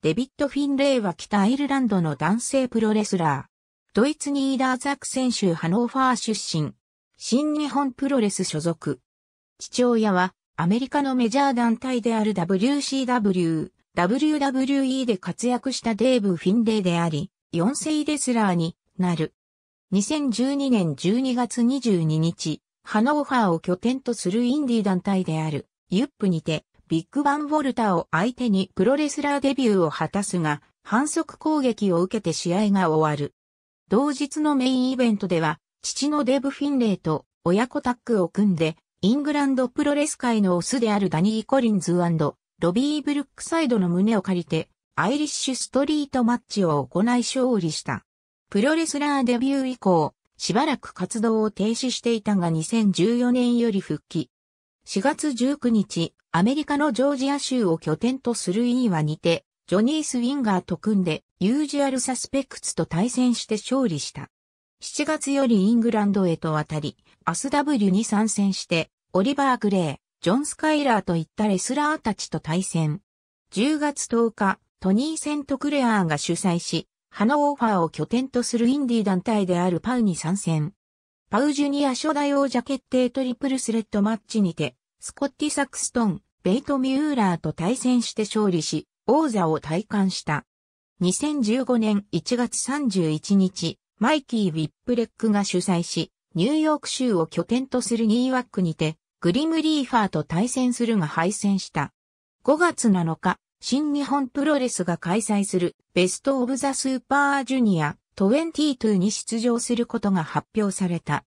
デビッド・フィンレイは北アイルランドの男性プロレスラー。ドイツニーダーザク選手ハノーファー出身。新日本プロレス所属。父親はアメリカのメジャー団体である WCW、WWE で活躍したデーブ・フィンレイであり、4世レスラーになる。2012年12月22日、ハノーファーを拠点とするインディ団体である、ユップにて、ビッグバン・ウォルターを相手にプロレスラーデビューを果たすが、反則攻撃を受けて試合が終わる。同日のメインイベントでは、父のデブ・フィンレイと親子タッグを組んで、イングランドプロレス界のオスであるダニー・コリンズロビー・ブルックサイドの胸を借りて、アイリッシュストリートマッチを行い勝利した。プロレスラーデビュー以降、しばらく活動を停止していたが2014年より復帰。4月19日、アメリカのジョージア州を拠点とするイーは似て、ジョニー・スウィンガーと組んで、ユージュアル・サスペクツと対戦して勝利した。7月よりイングランドへと渡り、アス W に参戦して、オリバー・グレー、ジョン・スカイラーといったレスラーたちと対戦。10月10日、トニー・セント・クレアーが主催し、ハノーファーを拠点とするインディ団体であるパウに参戦。パウジュニア初代王者決定トリプルスレッドマッチにて、スコッティ・サクストン、ベイト・ミューラーと対戦して勝利し、王座を退官した。2015年1月31日、マイキー・ウィップレックが主催し、ニューヨーク州を拠点とするニーワックにて、グリムリーファーと対戦するが敗戦した。5月7日、新日本プロレスが開催するベストオブザスーパージュニア22に出場することが発表された。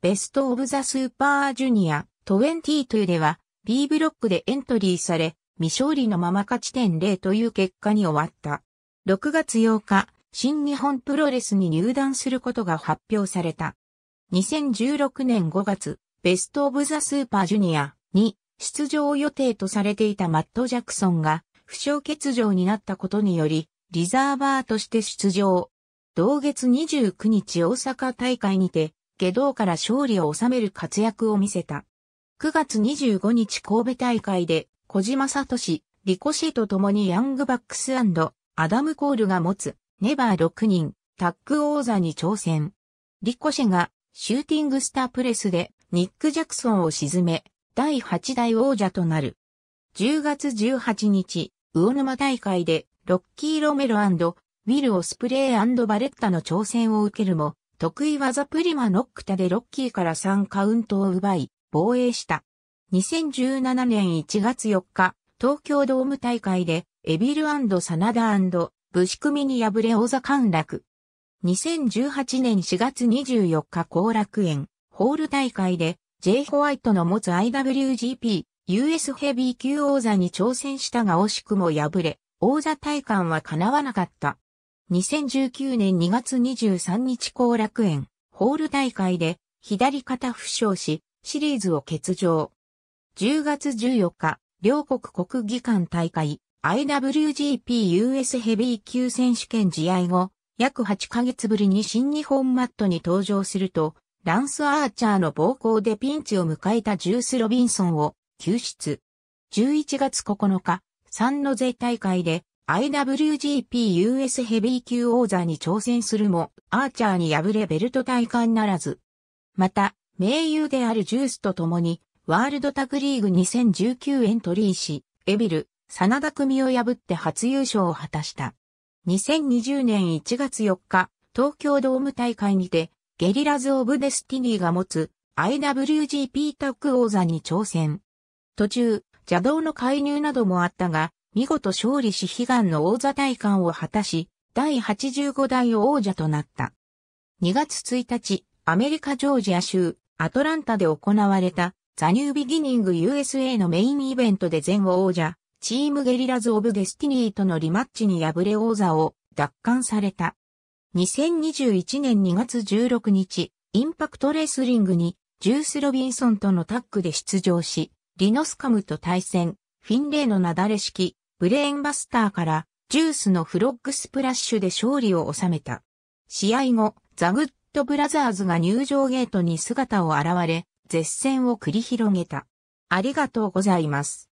ベストオブザスーパージュニア22では B ブロックでエントリーされ、未勝利のまま勝ち点0という結果に終わった。6月8日、新日本プロレスに入団することが発表された。2016年5月、ベストオブザスーパージュニアに出場予定とされていたマット・ジャクソンが負傷欠場になったことにより、リザーバーとして出場。同月29日大阪大会にて、下道から勝利を収める活躍を見せた。9月25日神戸大会で、小島聡、リコシーと共にヤングバックスアダム・コールが持つ、ネバー6人、タッグ王座に挑戦。リコシェが、シューティングスタープレスで、ニック・ジャクソンを沈め、第8代王者となる。10月18日、魚沼大会で、ロッキー・ロメロウィル・オスプレイバレッタの挑戦を受けるも、得意技プリマノックタでロッキーから3カウントを奪い、防衛した。2017年1月4日、東京ドーム大会で、エビルサナダブシクミに敗れ王座陥落。2018年4月24日後楽園、ホール大会で、J. ホワイトの持つ IWGP、US ヘビー級王座に挑戦したが惜しくも敗れ、王座体感は叶わなかった。2019年2月23日後楽園、ホール大会で、左肩負傷し、シリーズを欠場。10月14日、両国国技館大会 IWGP US ヘビー級選手権試合後、約8ヶ月ぶりに新日本マットに登場すると、ランス・アーチャーの暴行でピンチを迎えたジュース・ロビンソンを救出。11月9日、3の税大会で IWGP US ヘビー級王座に挑戦するも、アーチャーに敗れベルト体感ならず。また、盟友であるジュースと共に、ワールドタグリーグ2019エントリーし、エビル、真田組を破って初優勝を果たした。2020年1月4日、東京ドーム大会にて、ゲリラズ・オブ・デスティニーが持つ IWGP タッグ王座に挑戦。途中、邪道の介入などもあったが、見事勝利し悲願の王座大感を果たし、第85代王者となった。2月1日、アメリカ・ジョージア州、アトランタで行われたザニュービギニング USA のメインイベントで前王者、チームゲリラズ・オブ・デスティニーとのリマッチに敗れ王座を奪還された。2021年2月16日、インパクトレスリングにジュース・ロビンソンとのタッグで出場し、リノスカムと対戦、フィンレイのなだれ式、ブレーンバスターからジュースのフロッグスプラッシュで勝利を収めた。試合後、ザ・グットブラザーズが入場ゲートに姿を現れ、絶戦を繰り広げた。ありがとうございます。